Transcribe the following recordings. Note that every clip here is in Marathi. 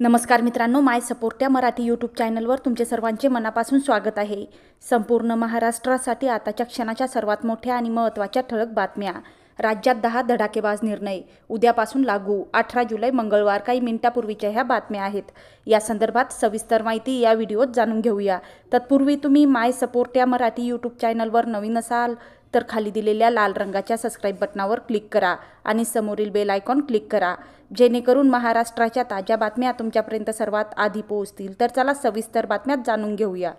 नमस्कार मित्रांनो माय सपोर्ट या मराठी यूट्यूब चॅनलवर तुमचे सर्वांचे मनापासून स्वागत आहे संपूर्ण महाराष्ट्रासाठी आताच्या क्षणाच्या सर्वात मोठ्या आणि महत्त्वाच्या ठळक बातम्या राज्यात दहा धडाकेबाज निर्णय उद्यापासून लागू अठरा जुलै मंगळवार काही मिनिटापूर्वीच्या ह्या बातम्या आहेत या संदर्भात सविस्तर माहिती या व्हिडिओत जाणून घेऊया तत्पूर्वी तुम्ही माय सपोर्ट या मराठी यूट्यूब चॅनलवर नवीन असाल तर खाली दिलेल्या लाल रंगाच्या सबस्क्राईब बटनावर क्लिक करा आणि समोरील बेल आयकॉन क्लिक करा जेणेकरून महाराष्ट्राच्या ताज्या बातम्या तुमच्यापर्यंत सर्वात आधी पोहोचतील तर चला सविस्तर बातम्यात जाणून घेऊया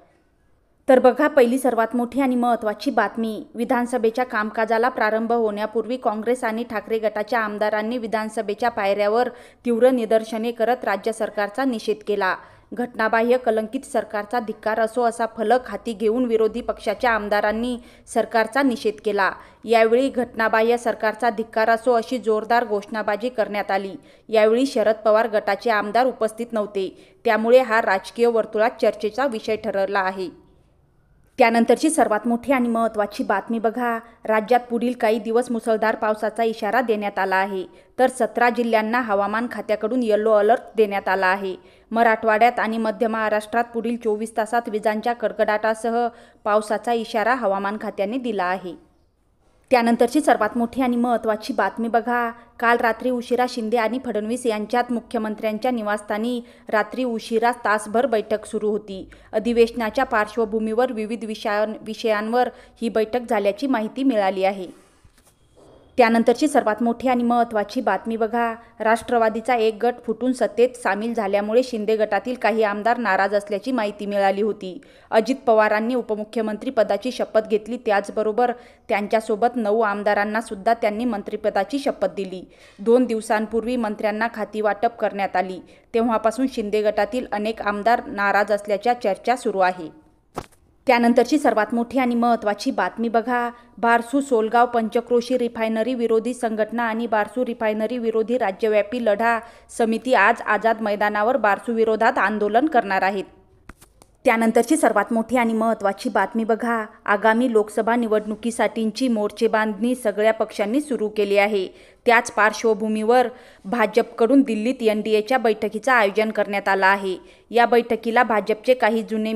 तर बघा पहिली सर्वात मोठी आणि महत्त्वाची बातमी विधानसभेच्या कामकाजाला प्रारंभ होण्यापूर्वी काँग्रेस आणि ठाकरे गटाच्या आमदारांनी विधानसभेच्या पायऱ्यावर तीव्र निदर्शने करत राज्य सरकारचा निषेध केला घटनाबाह्य कलंकित सरकारचा धिक्कार असो असा फलक हाती घेऊन विरोधी पक्षाच्या आमदारांनी सरकारचा निषेध केला यावेळी घटनाबाह्य सरकारचा धिक्कार असो अशी जोरदार घोषणाबाजी करण्यात आली यावेळी शरद पवार गटाचे आमदार उपस्थित नव्हते त्यामुळे हा राजकीय वर्तुळात चर्चेचा विषय ठरला आहे त्यानंतरची सर्वात मोठी आणि महत्त्वाची बातमी बघा राज्यात पुढील काही दिवस मुसळधार पावसाचा इशारा देण्यात आला आहे तर सतरा जिल्ह्यांना हवामान खात्याकडून येलो अलर्ट देण्यात आला आहे मराठवाड्यात आणि मध्य महाराष्ट्रात पुढील चोवीस तासात विजांच्या कडकडाटासह पावसाचा इशारा हवामान खात्याने दिला आहे त्यानंतरची सर्वात मोठी आणि महत्त्वाची बातमी बघा काल रात्री उशिरा शिंदे आणि फडणवीस यांच्यात मुख्यमंत्र्यांच्या निवासस्थानी रात्री उशिरा तासभर बैठक सुरू होती अधिवेशनाच्या पार्श्वभूमीवर विविध विषया विषयांवर ही बैठक झाल्याची माहिती मिळाली आहे त्यानंतरची सर्वात मोठी आणि महत्त्वाची बातमी बघा राष्ट्रवादीचा एक गट फुटून सत्तेत सामील झाल्यामुळे शिंदे गटातील काही आमदार नाराज असल्याची माहिती मिळाली होती अजित पवारांनी उपमुख्यमंत्री पदाची शपथ घेतली त्याचबरोबर त्यांच्यासोबत नऊ आमदारांना सुद्धा त्यांनी मंत्रिपदाची शपथ दिली दोन दिवसांपूर्वी मंत्र्यांना खाती वाटप करण्यात आली तेव्हापासून शिंदे गटातील अनेक आमदार नाराज असल्याच्या चर्चा सुरू आहे त्यानंतरची सर्वात मोठी आणि महत्त्वाची बातमी बघा बारसू सोलगाव पंचक्रोशी रिफायनरी विरोधी संघटना आणि बारसू रिफायनरी विरोधी राज्यव्यापी लढा समिती आज आझाद मैदानावर बारसू विरोधात आंदोलन करणार आहेत त्यानंतरची सर्वात मोठी आणि महत्त्वाची बातमी बघा आगामी लोकसभा निवडणुकीसाठींची मोर्चेबांधणी सगळ्या पक्षांनी सुरू केली आहे त्याच पार्श्वभूमीवर भाजपकडून दिल्लीत एन डी एच्या बैठकीचं आयोजन करण्यात आलं आहे या बैठकीला भाजपचे काही जुने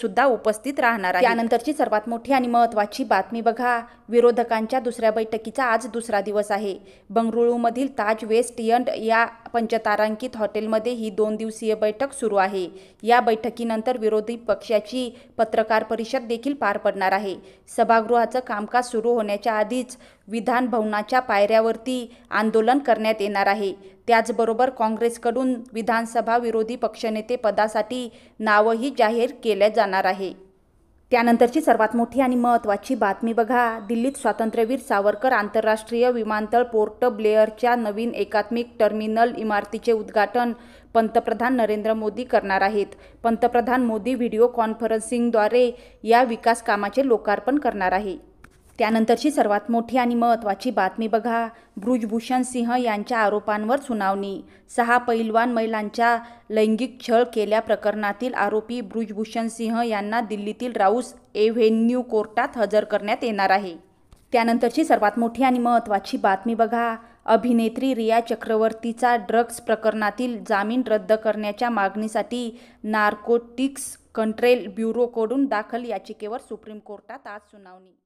सुद्धा उपस्थित राहणार आहे त्यानंतरची सर्वात मोठी आणि महत्त्वाची बातमी बघा विरोधकांच्या दुसऱ्या बैठकीचा आज दुसरा दिवस आहे बंगळुरूमधील ताज वेस्ट यंड या पंचतारांकित हॉटेलमध्ये ही दोन दिवसीय बैठक सुरू आहे या बैठकीनंतर विरोधी पक्षाची पत्रकार परिषद देखील पार पडणार आहे सभागृहाचं कामकाज सुरू होण्याच्या आधीच विधान भवनाच्या पायऱ्यावरती आंदोलन करण्यात येणार आहे त्याचबरोबर काँग्रेसकडून विधानसभा विरोधी पक्षनेते पदासाठी नावंही जाहीर केले जाणार आहे त्यानंतरची सर्वात मोठी आणि महत्त्वाची बातमी बघा दिल्लीत स्वातंत्र्यवीर सावरकर आंतरराष्ट्रीय विमानतळ पोर्ट ब्लेअरच्या नवीन एकात्मिक टर्मिनल इमारतीचे उद्घाटन पंतप्रधान नरेंद्र मोदी करणार आहेत पंतप्रधान मोदी व्हिडिओ कॉन्फरन्सिंगद्वारे या विकास कामाचे लोकार्पण करणार आहे त्यानंतरची सर्वात मोठी आणि महत्त्वाची बातमी बघा ब्रुजभूषण सिंह यांच्या आरोपांवर सुनावणी सहा पैलवान महिलांच्या लैंगिक छळ केल्या प्रकरणातील आरोपी ब्रुजभूषण सिंह यांना दिल्लीतील राऊस एव्हेन्यू कोर्टात हजर करण्यात येणार आहे त्यानंतरची सर्वात मोठी आणि महत्त्वाची बातमी बघा अभिनेत्री रिया चक्रवर्तीचा ड्रग्ज प्रकरणातील जामीन रद्द करण्याच्या मागणीसाठी नार्कोटिक्स कंट्रेल ब्युरोकडून दाखल याचिकेवर सुप्रीम कोर्टात आज सुनावणी